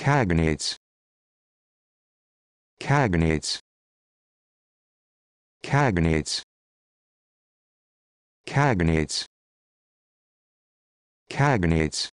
Cagnates. Cagnates. Cagnates. Cagnates. Cagnates.